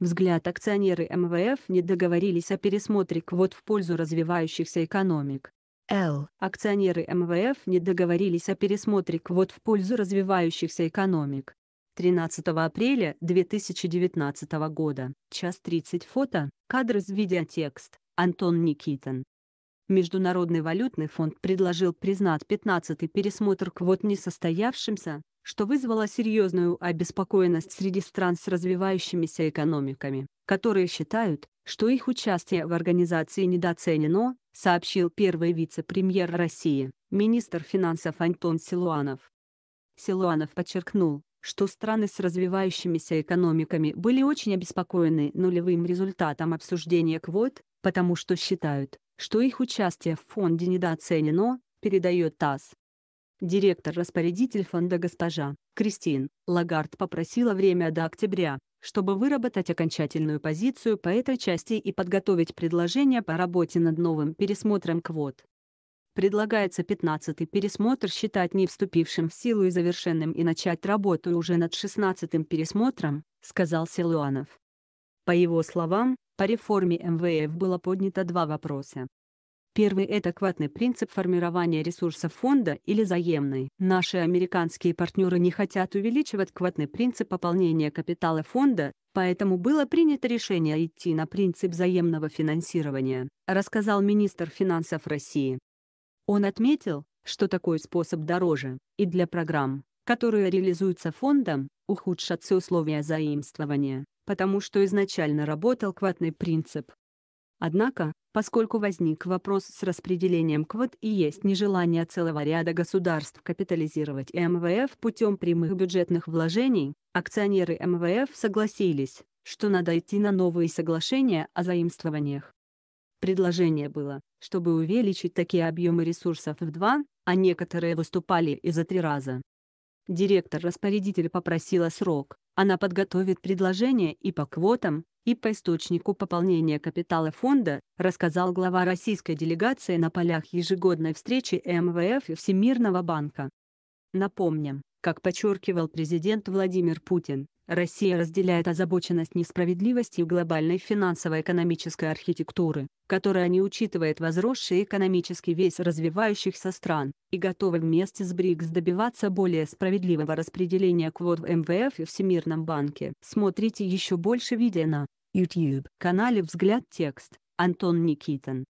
взгляд акционеры МВФ не договорились о пересмотре квот в пользу развивающихся экономик. Л. Акционеры МВФ не договорились о пересмотре квот в пользу развивающихся экономик. 13 апреля 2019 года, час 30 фото, кадр с видеотекст, Антон Никитин. Международный валютный фонд предложил признать 15-й пересмотр квот несостоявшимся, что вызвало серьезную обеспокоенность среди стран с развивающимися экономиками, которые считают, что их участие в организации недооценено, сообщил первый вице-премьер России, министр финансов Антон Силуанов. Силуанов подчеркнул, что страны с развивающимися экономиками были очень обеспокоены нулевым результатом обсуждения квот, потому что считают, что их участие в фонде недооценено, передает ТАСС. Директор-распорядитель фонда госпожа Кристин Лагард попросила время до октября, чтобы выработать окончательную позицию по этой части и подготовить предложение по работе над новым пересмотром квот. Предлагается 15-й пересмотр считать не вступившим в силу и завершенным и начать работу уже над 16-м пересмотром, сказал Силуанов. По его словам, по реформе МВФ было поднято два вопроса. Первый – это кватный принцип формирования ресурсов фонда или заемный. Наши американские партнеры не хотят увеличивать кватный принцип пополнения капитала фонда, поэтому было принято решение идти на принцип заемного финансирования, рассказал министр финансов России. Он отметил, что такой способ дороже, и для программ, которые реализуются фондом, ухудшатся условия заимствования, потому что изначально работал кватный принцип. Однако, поскольку возник вопрос с распределением квот и есть нежелание целого ряда государств капитализировать МВФ путем прямых бюджетных вложений, акционеры МВФ согласились, что надо идти на новые соглашения о заимствованиях. Предложение было, чтобы увеличить такие объемы ресурсов в два, а некоторые выступали и за три раза. Директор-распорядитель попросила срок, она подготовит предложение и по квотам, и по источнику пополнения капитала фонда, рассказал глава российской делегации на полях ежегодной встречи МВФ и Всемирного банка. Напомним, как подчеркивал президент Владимир Путин, Россия разделяет озабоченность несправедливостью глобальной финансово-экономической архитектуры, которая не учитывает возросший экономический вес развивающихся стран, и готова вместе с БРИКС добиваться более справедливого распределения квот в МВФ и Всемирном банке. Смотрите еще больше видео на YouTube, канале «Взгляд текст», Антон Никитин,